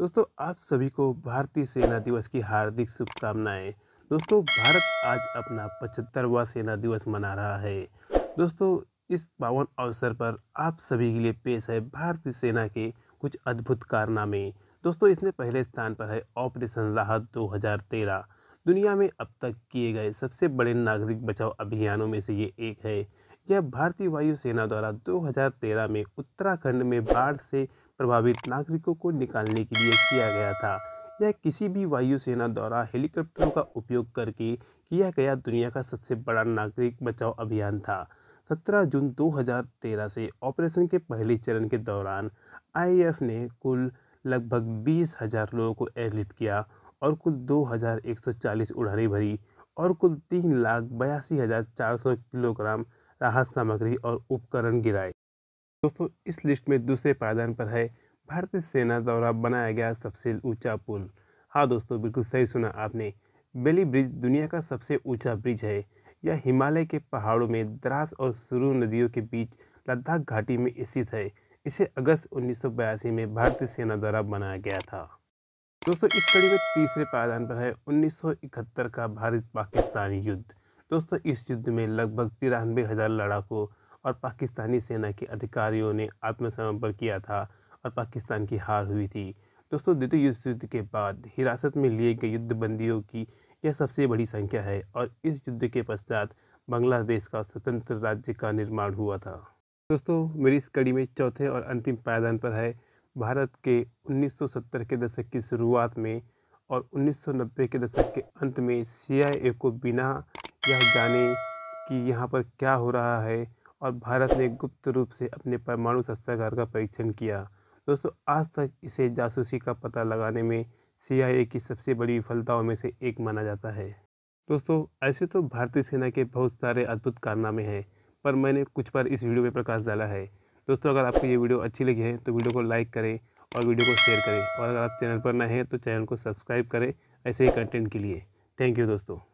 दोस्तों आप सभी को भारतीय सेना दिवस की हार्दिक शुभकामनाएं दोस्तों भारत आज अपना पचहत्तरवा सेना दिवस मना रहा है दोस्तों इस पावन अवसर पर आप सभी के लिए पेश है भारतीय सेना के कुछ अद्भुत कारनामे दोस्तों इसने पहले स्थान पर है ऑपरेशन राहत 2013 दुनिया में अब तक किए गए सबसे बड़े नागरिक बचाव अभियानों में से ये एक है यह भारतीय वायुसेना द्वारा 2013 में उत्तराखंड में बाढ़ से प्रभावित नागरिकों को निकालने के लिए किया गया था यह किसी भी वायुसेना द्वारा हेलीकॉप्टरों का उपयोग करके किया गया दुनिया का सबसे बड़ा नागरिक बचाव अभियान था 17 जून 2013 से ऑपरेशन के पहले चरण के दौरान आई ने कुल लगभग बीस हज़ार लोगों को एयरलिफ्ट किया और कुल 2140 उड़ानें भरी और कुल तीन लाख बयासी हज़ार चार सौ किलोग्राम राहत सामग्री और उपकरण गिराए दोस्तों इस लिस्ट में दूसरे पायदान पर है भारतीय सेना द्वारा बनाया गया सबसे ऊंचा पुल हाँ दोस्तों बिल्कुल सही सुना आपने बेली ब्रिज दुनिया का सबसे ऊंचा ब्रिज है यह हिमालय के पहाड़ों में द्रास और सुरु नदियों के बीच लद्दाख घाटी में स्थित है इसे अगस्त उन्नीस में भारतीय सेना द्वारा बनाया गया था दोस्तों इस कड़ी में तीसरे पायदान पर है उन्नीस का भारत पाकिस्तान युद्ध दोस्तों इस युद्ध में लगभग तिरानवे हज़ार लड़ाकों और पाकिस्तानी सेना के अधिकारियों ने आत्मसमर्पण किया था और पाकिस्तान की हार हुई थी दोस्तों द्वितीय युद्ध युद्ध के बाद हिरासत में लिए गए युद्धबंदियों की यह सबसे बड़ी संख्या है और इस युद्ध के पश्चात बांग्लादेश का स्वतंत्र राज्य का निर्माण हुआ था दोस्तों मेरी इस कड़ी में चौथे और अंतिम पायदान पर है भारत के 1970 के दशक की शुरुआत में और 1990 के दशक के अंत में सी को बिना यह जाने कि यहाँ पर क्या हो रहा है और भारत ने गुप्त रूप से अपने परमाणु शस्त्रागार का परीक्षण किया दोस्तों आज तक इसे जासूसी का पता लगाने में सीआईए की सबसे बड़ी विफलताओं में से एक माना जाता है दोस्तों ऐसे तो भारतीय सेना के बहुत सारे अद्भुत कारनामे हैं पर मैंने कुछ बार इस वीडियो में प्रकाश डाला है दोस्तों अगर आपको ये वीडियो अच्छी लगी है तो वीडियो को लाइक करें और वीडियो को शेयर करें और अगर आप चैनल पर नए हैं तो चैनल को सब्सक्राइब करें ऐसे ही कंटेंट के लिए थैंक यू दोस्तों